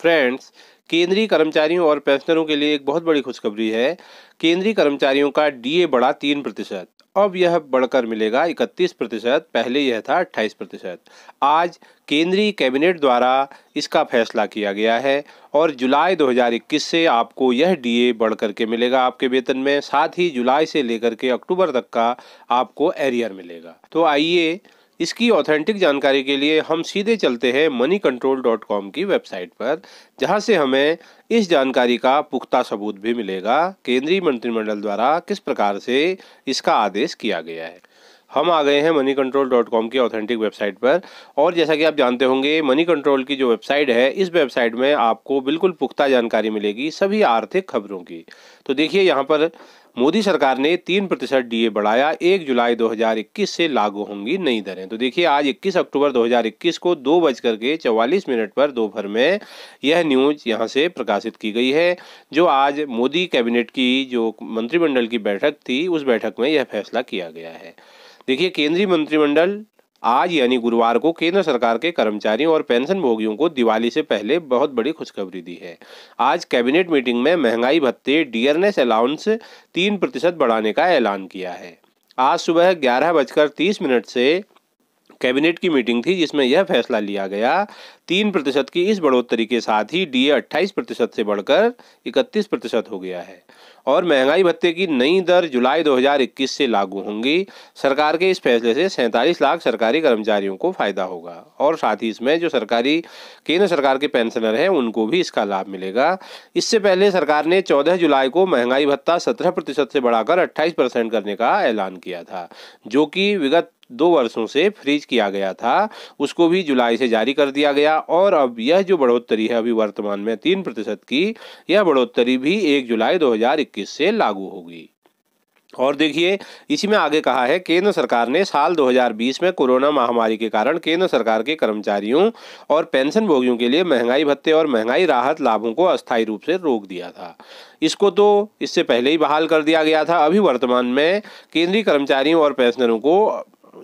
friends केंद्रीय कर्मचारियों और पेंशनरों के लिए एक बहुत बड़ी खुशखबरी है केंद्रीय कर्मचारियों का डीए बढ़ा तीन प्रतिशत अब यह बढ़कर मिलेगा इकतीस प्रतिशत पहले यह था अट्ठाईस प्रतिशत आज केंद्रीय कैबिनेट द्वारा इसका फैसला किया गया है और जुलाई 2021 से आपको यह डीए बढ़ करके मिलेगा आपके वेतन में साथ ही जुलाई से लेकर के अक्टूबर तक का आपको एरियर मिलेगा तो आइए इसकी ऑथेंटिक जानकारी के लिए हम सीधे चलते हैं मनी कंट्रोल डॉट कॉम की वेबसाइट पर जहां से हमें इस जानकारी का पुख्ता सबूत भी मिलेगा केंद्रीय मंत्रिमंडल द्वारा किस प्रकार से इसका आदेश किया गया है हम आ गए हैं मनी कंट्रोल डॉट कॉम की ऑथेंटिक वेबसाइट पर और जैसा कि आप जानते होंगे मनी कंट्रोल की जो वेबसाइट है इस वेबसाइट में आपको बिल्कुल पुख्ता जानकारी मिलेगी सभी आर्थिक खबरों की तो देखिए यहाँ पर मोदी सरकार ने तीन प्रतिशत डी बढ़ाया एक जुलाई 2021 से लागू होंगी नई दरें तो देखिए आज 21 अक्टूबर 2021 को दो बज करके चौवालीस मिनट पर दोपहर में यह न्यूज यहाँ से प्रकाशित की गई है जो आज मोदी कैबिनेट की जो मंत्रिमंडल की बैठक थी उस बैठक में यह फैसला किया गया है देखिए केंद्रीय मंत्रिमंडल आज यानी गुरुवार को केंद्र सरकार के कर्मचारियों और पेंशन भोगियों को दिवाली से पहले बहुत बड़ी खुशखबरी दी है आज कैबिनेट मीटिंग में महंगाई भत्ते डियरनेस अलाउंस तीन प्रतिशत बढ़ाने का ऐलान किया है आज सुबह ग्यारह बजकर तीस मिनट से कैबिनेट की मीटिंग थी जिसमें यह फैसला लिया गया तीन प्रतिशत की इस बढ़ोतरी के साथ ही डीए 28 प्रतिशत से बढ़कर 31 प्रतिशत हो गया है और महंगाई भत्ते की नई दर जुलाई 2021 से लागू होंगी सरकार के इस फैसले से सैंतालीस लाख सरकारी कर्मचारियों को फायदा होगा और साथ ही इसमें जो सरकारी केंद्र सरकार के पेंशनर हैं उनको भी इसका लाभ मिलेगा इससे पहले सरकार ने 14 जुलाई को महंगाई भत्ता 17 प्रतिशत से बढ़ाकर 28 परसेंट करने का ऐलान किया था जो कि विगत दो वर्षों से फ्रीज किया गया था उसको भी जुलाई से जारी कर दिया गया और अब यह जो बढ़ोतरी है अभी वर्तमान में तीन प्रतिशत की यह बढ़ोतरी भी एक जुलाई 2021 से लागू होगी और देखिए इसी में आगे कहा है केंद्र सरकार ने साल 2020 में कोरोना महामारी के कारण केंद्र सरकार के कर्मचारियों और पेंशन भोगियों के लिए महंगाई भत्ते और महंगाई राहत लाभों को अस्थायी रूप से रोक दिया था इसको तो इससे पहले ही बहाल कर दिया गया था अभी वर्तमान में केंद्रीय कर्मचारियों और पेंशनरों को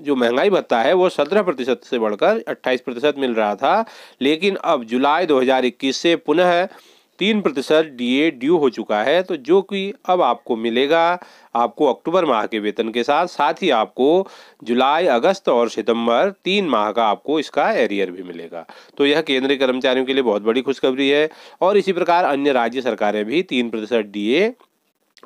जो महंगाई भत्ता है वो सत्रह प्रतिशत से बढ़कर अट्ठाईस प्रतिशत मिल रहा था लेकिन अब जुलाई 2021 से पुनः तीन प्रतिशत ए ड्यू हो चुका है तो जो कि अब आपको मिलेगा आपको अक्टूबर माह के वेतन के साथ साथ ही आपको जुलाई अगस्त और सितंबर तीन माह का आपको इसका एरियर भी मिलेगा तो यह केंद्रीय कर्मचारियों के लिए बहुत बड़ी खुशखबरी है और इसी प्रकार अन्य राज्य सरकारें भी तीन प्रतिशत डी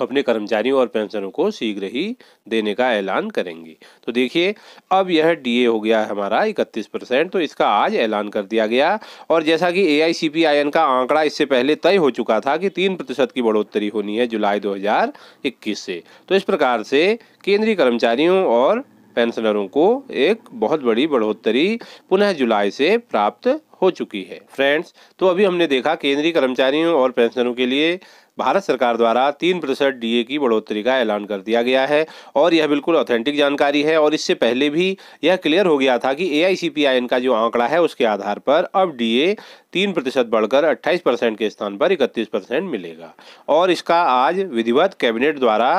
अपने कर्मचारियों और पेंशनों को शीघ्र ही देने का ऐलान करेंगे तो देखिए अब यह डीए हो गया हमारा इकतीस परसेंट तो इसका आज ऐलान कर दिया गया और जैसा कि ए आई का आंकड़ा इससे पहले तय हो चुका था कि तीन प्रतिशत की बढ़ोतरी होनी है जुलाई 2021 से तो इस प्रकार से केंद्रीय कर्मचारियों और पेंशनरों को एक बहुत बड़ी बढ़ोतरी पुनः जुलाई से प्राप्त हो चुकी है फ्रेंड्स तो अभी हमने देखा केंद्रीय कर्मचारियों और पेंशनरों के लिए भारत सरकार द्वारा तीन प्रतिशत डी की बढ़ोतरी का ऐलान कर दिया गया है और यह बिल्कुल ऑथेंटिक जानकारी है और इससे पहले भी यह क्लियर हो गया था कि ए का जो आंकड़ा है उसके आधार पर अब ए तीन प्रतिशत बढ़कर अट्ठाईस परसेंट के स्थान पर इकतीस परसेंट मिलेगा और इसका आज विधिवत कैबिनेट द्वारा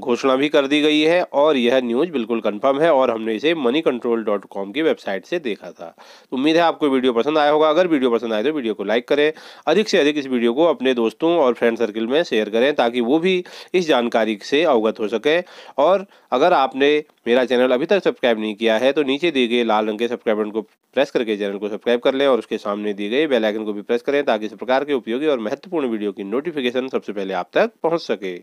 घोषणा भी कर दी गई है और यह न्यूज़ बिल्कुल कंफर्म है और हमने इसे मनी कंट्रोल डॉट कॉम की वेबसाइट से देखा था तो उम्मीद है आपको वीडियो पसंद आया होगा अगर वीडियो पसंद आए तो वीडियो को लाइक करें अधिक से अधिक इस वीडियो को अपने दोस्तों और फ्रेंड सर्किल में शेयर करें ताकि वो भी इस जानकारी से अवगत हो सकें और अगर आपने मेरा चैनल अभी तक सब्सक्राइब नहीं किया है तो नीचे दिए गए लाल रंग के सब्सक्राइब बटन को प्रेस करके चैनल को सब्सक्राइब कर लें और उसके सामने दिए गए बेल आइकन को भी प्रेस करें ताकि इस प्रकार के उपयोगी और महत्वपूर्ण वीडियो की नोटिफिकेशन सबसे पहले आप तक पहुँच सके